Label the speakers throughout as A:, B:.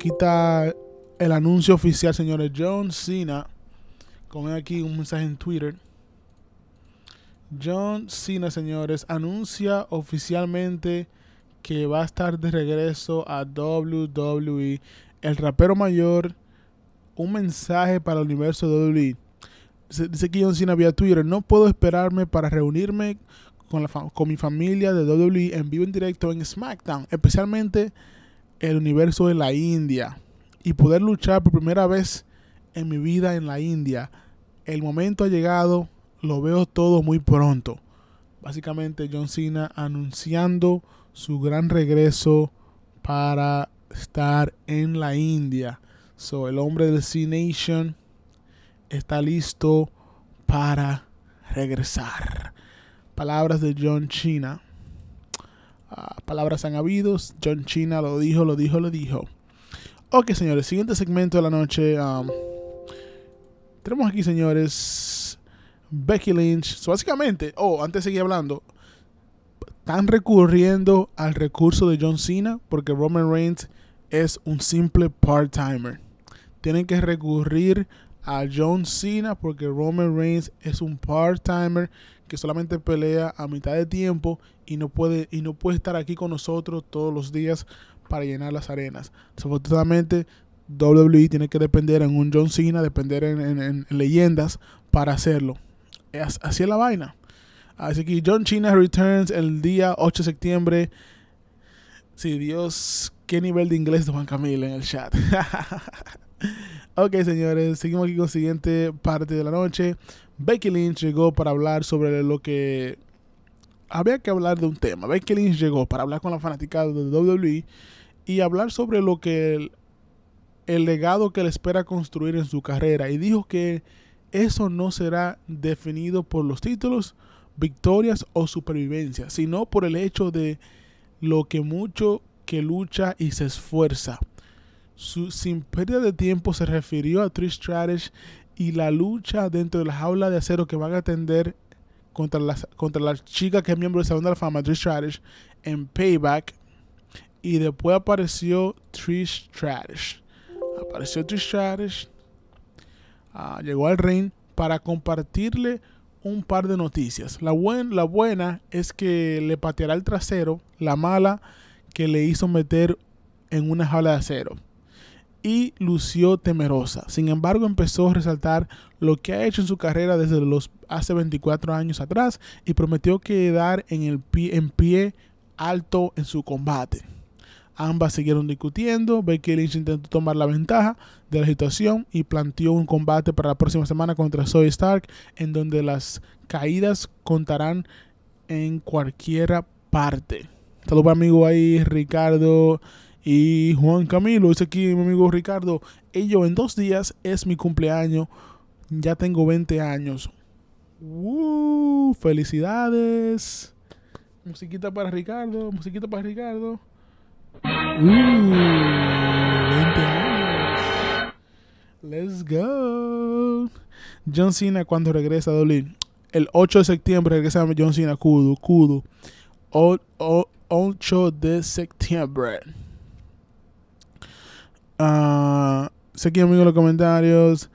A: quita el anuncio oficial, señores. John Cena, con aquí un mensaje en Twitter. John Cena, señores, anuncia oficialmente que va a estar de regreso a WWE. El rapero mayor, un mensaje para el universo de WWE. Dice que John Cena vía Twitter, no puedo esperarme para reunirme con, con mi familia de WWE en vivo en directo en SmackDown, especialmente el universo de la India y poder luchar por primera vez en mi vida en la India. El momento ha llegado, lo veo todo muy pronto. Básicamente John Cena anunciando su gran regreso para estar en la India. So, el hombre de C-Nation está listo para regresar. Palabras de John Cena. Ah, palabras han habido, John China lo dijo, lo dijo, lo dijo. Ok, señores, siguiente segmento de la noche. Um, tenemos aquí, señores, Becky Lynch. básicamente, oh, antes seguí hablando, están recurriendo al recurso de John Cena porque Roman Reigns es un simple part-timer. Tienen que recurrir a John Cena porque Roman Reigns es un part-timer que solamente pelea a mitad de tiempo y no puede y no puede estar aquí con nosotros todos los días para llenar las arenas. Desafortunadamente WWE tiene que depender en un John Cena, depender en, leyendas para hacerlo. así es la vaina. Así que John Cena returns el día 8 de septiembre. Si Dios, qué nivel de inglés de Juan Camilo en el chat. Ok, señores, seguimos aquí con la siguiente parte de la noche. Becky Lynch llegó para hablar sobre lo que había que hablar de un tema. Becky Lynch llegó para hablar con la fanática de WWE y hablar sobre lo que el, el, legado que le espera construir en su carrera. Y dijo que eso no será definido por los títulos, victorias o supervivencia, sino por el hecho de lo que mucho que lucha y se esfuerza sin pérdida de tiempo se refirió a Trish Stratus y la lucha dentro de la jaula de acero que van a atender contra, contra la chica que es miembro de la Fama, Trish Stratus, en Payback. Y después apareció Trish Stratus. Apareció Trish Stratus. Ah, llegó al ring para compartirle un par de noticias. La, la buena es que le pateará el trasero. La mala que le hizo meter en una jaula de acero y lució temerosa. Sin embargo, empezó a resaltar lo que ha hecho en su carrera desde los hace 24 años atrás y prometió quedar en, el pie, en pie alto en su combate. Ambas siguieron discutiendo. Becky Lynch intentó tomar la ventaja de la situación y planteó un combate para la próxima semana contra Zoe Stark, en donde las caídas contarán en cualquier parte. Saludos, amigo ahí, Ricardo y Juan Camilo, dice aquí mi amigo Ricardo, ello en dos días es mi cumpleaños, ya tengo 20 años. ¡Woo! Uh, ¡Felicidades! Musiquita para Ricardo, musiquita para Ricardo. 20 uh, años. Let's go. John Cena cuando regresa a Dolin, El 8 de septiembre regresa John Cena, Cudo, Cudo 8 de septiembre. Uh, sé los comentarios.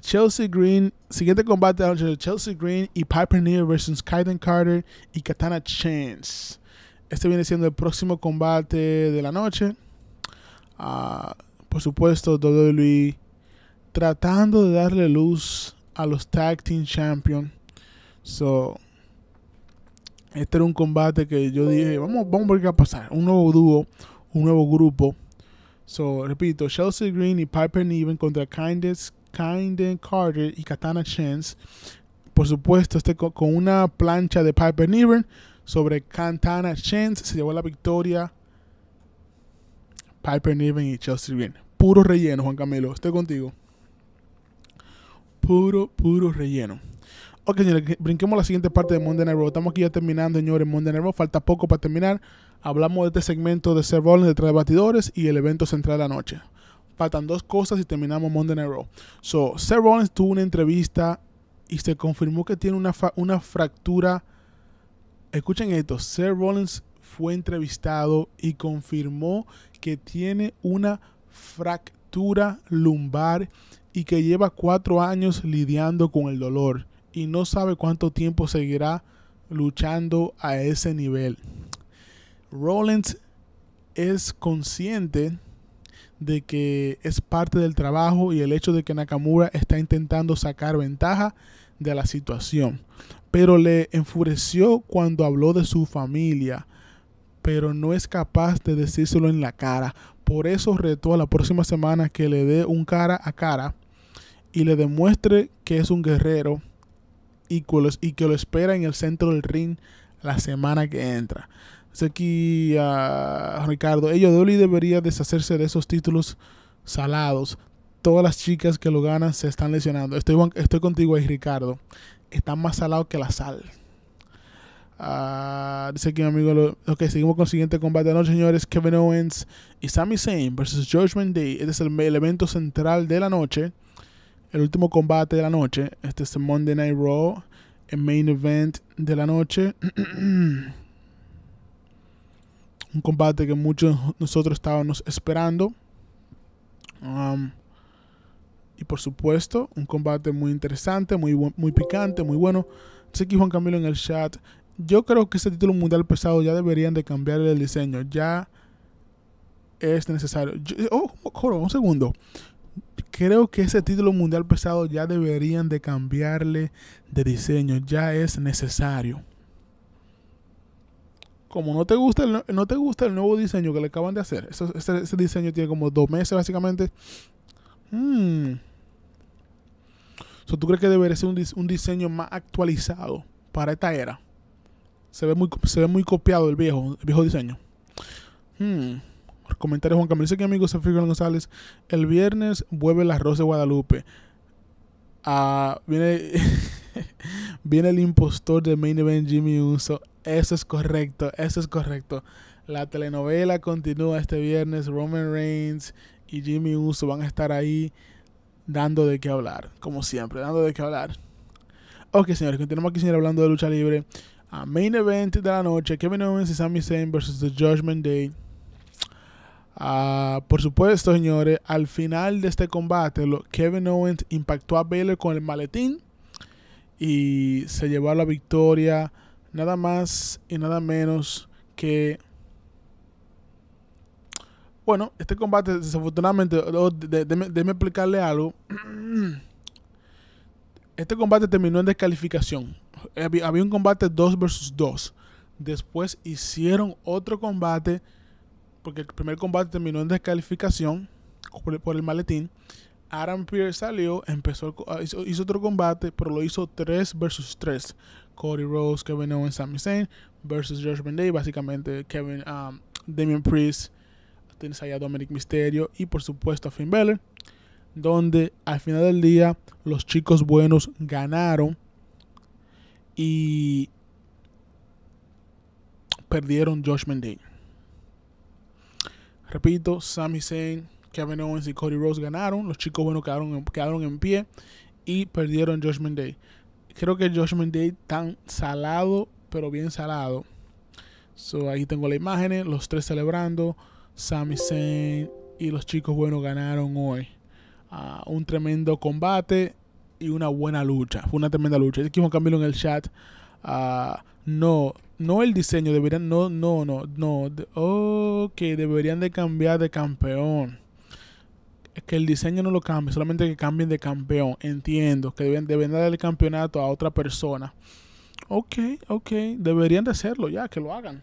A: Chelsea Green, siguiente combate Chelsea Green y Piper Neal versus Kaiden Carter y Katana Chance. Este viene siendo el próximo combate de la noche. Ah, por supuesto, luis, e tratando de darle luz a los Tag Team Champions. So, este era un combate que yo dije, vamos, vamos a ver qué va a pasar. Un nuevo dúo, un nuevo grupo So, repito, Chelsea Green y Piper Niven contra Kindness, Kinden Carter y Katana Chance. Por supuesto, este con, una plancha de Piper Niven sobre Katana Chance se llevó la victoria. Piper Niven y Chelsea Green. Puro relleno, Juan Camilo. Estoy contigo. Puro, puro relleno. Ok, señores, brinquemos la siguiente parte de Monday Night Raw. Estamos aquí ya terminando, señores, Monday Night Raw. Falta poco para terminar. Hablamos de este segmento de Seth Rollins detrás de batidores y el evento central de la noche. Faltan dos cosas y terminamos Monday Night Raw. So, Seth Rollins tuvo una entrevista y se confirmó que tiene una, una fractura. Escuchen esto, Seth Rollins fue entrevistado y confirmó que tiene una fractura lumbar y que lleva cuatro años lidiando con el dolor y no sabe cuánto tiempo seguirá luchando a ese nivel. Rollins es consciente de que es parte del trabajo y el hecho de que Nakamura está intentando sacar ventaja de la situación. Pero le enfureció cuando habló de su familia, pero no es capaz de decírselo en la cara. Por eso retó a la próxima semana que le dé un cara a cara y le demuestre que es un guerrero y que lo espera en el centro del ring la semana que entra. Dice aquí ah, Ricardo, Ello debería deshacerse de esos títulos salados. Todas las chicas que lo ganan se están lesionando. Estoy, estoy contigo ahí, Ricardo. Está más salado que la sal. Ah, dice aquí mi amigo. ok, seguimos con el siguiente combate. No, señores, Kevin Owens y Sami Zayn versus Judgment Day. Este es el, el evento central de la noche el último combate de la noche. Este es el Monday Night Raw, el main event de la noche. Un combate que muchos de nosotros estábamos esperando. Um, y por supuesto, un combate muy interesante, muy, muy picante, muy bueno. Sé que Juan Camilo en el chat. Yo creo que ese título mundial pesado ya deberían de cambiar el diseño. Ya es necesario. oh, joder, un segundo creo que ese título mundial pesado ya deberían de cambiarle de diseño, ya es necesario. Como no te gusta el, no te gusta el nuevo diseño que le acaban de hacer, ese, diseño tiene como dos meses básicamente. Hmm. ¿Tú crees que debería ser un, diseño más actualizado para esta era? Se ve muy, se ve muy copiado el viejo, el viejo diseño. Hmm. Comentarios Juan Camilo. Dice que amigo González. El viernes vuelve el arroz de Guadalupe. Ah, viene, viene el impostor de Main Event Jimmy Uso. Eso es correcto, eso es correcto. La telenovela continúa este viernes. Roman Reigns y Jimmy Uso van a estar ahí dando de qué hablar, como siempre, dando de qué hablar. Ok, señores, continuamos aquí, señores hablando de lucha libre. main event de la noche, Kevin Owens y Sami Zayn versus The Judgment Day. Ah, por supuesto, señores, al final de este combate, Kevin Owens impactó a Baylor con el maletín y se llevó a la victoria nada más y nada menos que... Bueno, este combate desafortunadamente, oh, Déjeme explicarle algo. Este combate terminó en descalificación. Había, un combate 2 versus 2. Después hicieron otro combate porque el primer combate terminó en descalificación por, el maletín. Adam Pierce salió, empezó, hizo, otro combate, pero lo hizo 3 versus 3. Cody Rose, Kevin Owens, Sami Zayn versus Josh Day. Básicamente, Kevin, um, Damien Priest, tienes allá a Dominic Mysterio y por supuesto a Finn Balor. Donde al final del día los chicos buenos ganaron y perdieron Josh Day. Repito, Sami Zayn, Kevin Owens y Cody Rose ganaron. Los chicos buenos quedaron, quedaron en pie y perdieron Judgment Day. Creo que Judgment Day tan salado, pero bien salado. So, ahí tengo las imágenes, los tres celebrando. Sami Zayn y los chicos buenos ganaron hoy. Ah, un tremendo combate y una buena lucha. Fue una tremenda lucha. Aquí un cambio en el chat no, no el diseño, deberían, no, no, no, no, ok, deberían de cambiar de campeón. Que el diseño no lo cambie, solamente que cambien de campeón. Entiendo que deben, deben dar el campeonato a otra persona. Ok, ok, deberían de hacerlo ya, que lo hagan.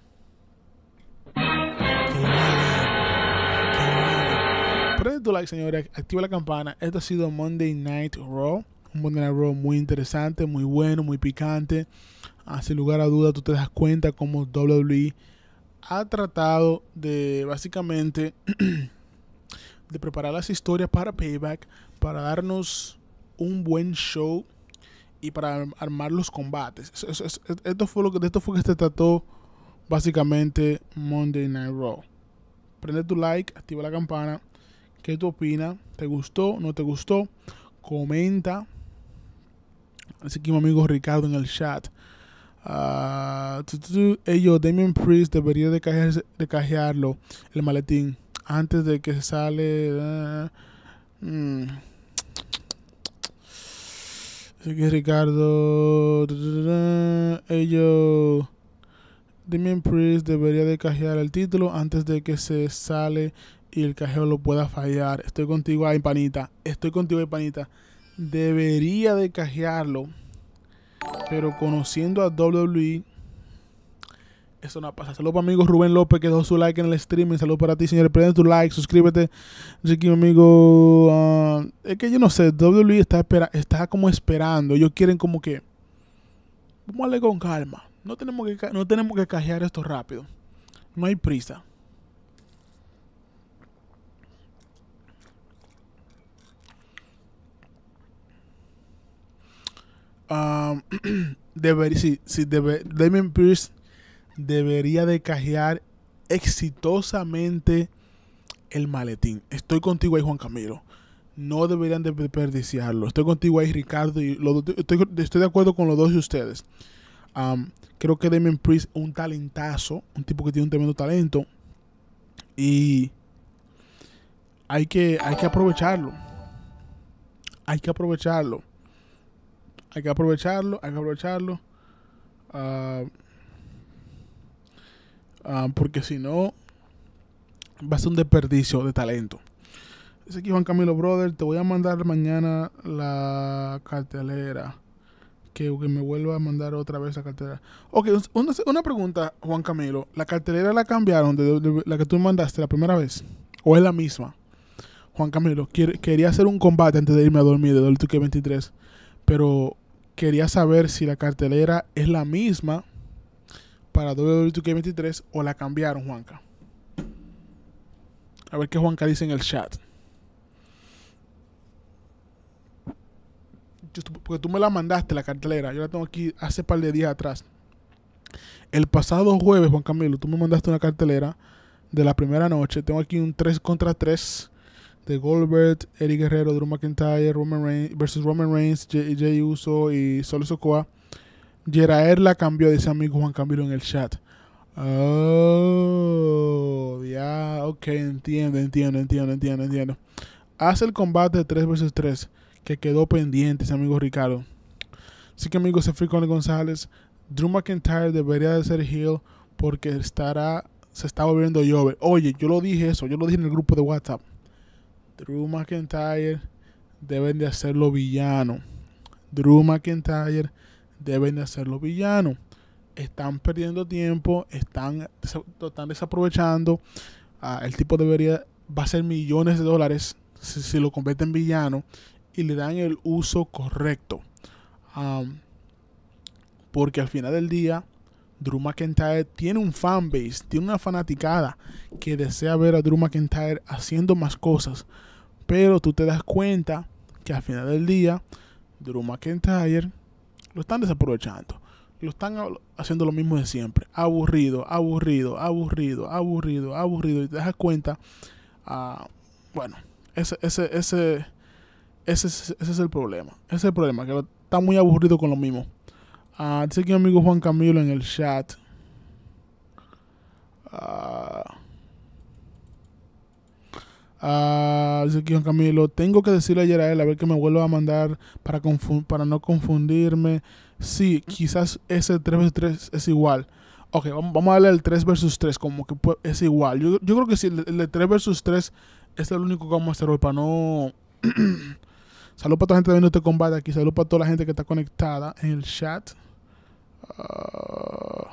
A: Prende tu like, señores, activa la campana. Esto ha sido Monday Night Raw. Un Monday Night Raw muy interesante, muy bueno, muy picante sin lugar a duda, tú te das cuenta cómo WWE ha tratado de básicamente de preparar las historias para Payback, para darnos un buen show y para armar los combates. esto fue lo que, de esto fue que se trató básicamente Monday Night Raw. Prende tu like, activa la campana. ¿Qué tú opinas? ¿Te gustó? ¿No te gustó? Comenta. Así que mi amigo Ricardo en el chat. Ah, ellos, Damien Priest debería de, cajearlo el maletín antes de que se sale. Ah, mm. que Ricardo, ellos, Damien Priest debería de cajear el título antes de que se sale y el cajeo lo pueda fallar. Estoy contigo, ay panita. Estoy contigo, panita. Debería de cajearlo pero conociendo a WWE, eso no pasa. Saludos para amigos Rubén López que dejó su like en el streaming. Saludos para ti, señor. Prende tu like, suscríbete. Ricky, mi amigo. Ah, es que yo no sé, WWE está, espera, está como esperando. Ellos quieren como que. Vamos a darle con calma. No tenemos que, no tenemos que cajear esto rápido. No hay prisa. debería, si, si debe, Damien Pierce debería de cajear exitosamente el maletín. Estoy contigo ahí, Juan Camilo. No deberían de desperdiciarlo. Estoy contigo ahí, Ricardo, estoy, de acuerdo con los dos de ustedes. creo que Damien Priest un talentazo, un tipo que tiene un tremendo talento. Y hay que, hay que aprovecharlo. Hay que aprovecharlo hay que aprovecharlo, hay que aprovecharlo. Ah, ah, porque si no, va a ser un desperdicio de talento. Dice aquí Juan Camilo Brother, te voy a mandar mañana la cartelera. Que, me vuelva a mandar otra vez la cartelera. Ok, una, pregunta, Juan Camilo. ¿La cartelera la cambiaron de, la que tú mandaste la primera vez? ¿O es la misma? Juan Camilo, quería hacer un combate antes de irme a dormir de que 23 pero quería saber si la cartelera es la misma para WWE 2K23 o la cambiaron, Juanca. A ver qué Juanca dice en el chat. porque tú me la mandaste, la cartelera. Yo la tengo aquí hace par de días atrás. El pasado jueves, Juan Camilo, tú me mandaste una cartelera de la primera noche. Tengo aquí un 3 contra 3 de Goldberg, Eric Guerrero, Drew McIntyre, Roman Reigns, versus Roman Reigns, Jay, Uso y Sol Sokoa. Yeraer la cambió, dice amigo Juan Camilo en el chat. Oh, ya, ok, entiendo, entiendo, entiendo, entiendo, Hace el combate 3 vs 3 que quedó pendiente, Ese amigo Ricardo. Así que amigos, se fue con González. Drew McIntyre debería de ser heel porque estará, se está volviendo Llover Oye, yo lo dije eso, yo lo dije en el grupo de WhatsApp. Drew McIntyre deben de hacerlo villano. Drew McIntyre deben de hacerlo villano. Están perdiendo tiempo, están, desaprovechando. Ah, el tipo debería, va a ser millones de dólares si, lo convierten en villano y le dan el uso correcto. porque al final del día, Drew McIntyre tiene un fanbase, tiene una fanaticada que desea ver a Drew McIntyre haciendo más cosas. Pero tú te das cuenta que al final del día, Drew McIntyre lo están desaprovechando. Lo están haciendo lo mismo de siempre. Aburrido, aburrido, aburrido, aburrido, aburrido. Y te das cuenta, ah, bueno, ese, ese, ese, es el problema. Ese es el problema, que está muy aburrido con lo mismo dice ah, aquí mi amigo Juan Camilo en el chat. Ah, ah, dice aquí Juan Camilo, tengo que decirle ayer a él a ver que me vuelva a mandar para, para no confundirme. Sí, quizás ese 3 vs 3 es igual. Ok, vamos a darle el 3 vs 3, como que es igual. Yo, creo que si sí, el, de 3 vs 3 es el único que vamos a hacer hoy para no... salud para toda la gente viendo este combate aquí, salud para toda la gente que está conectada en el chat. Uh,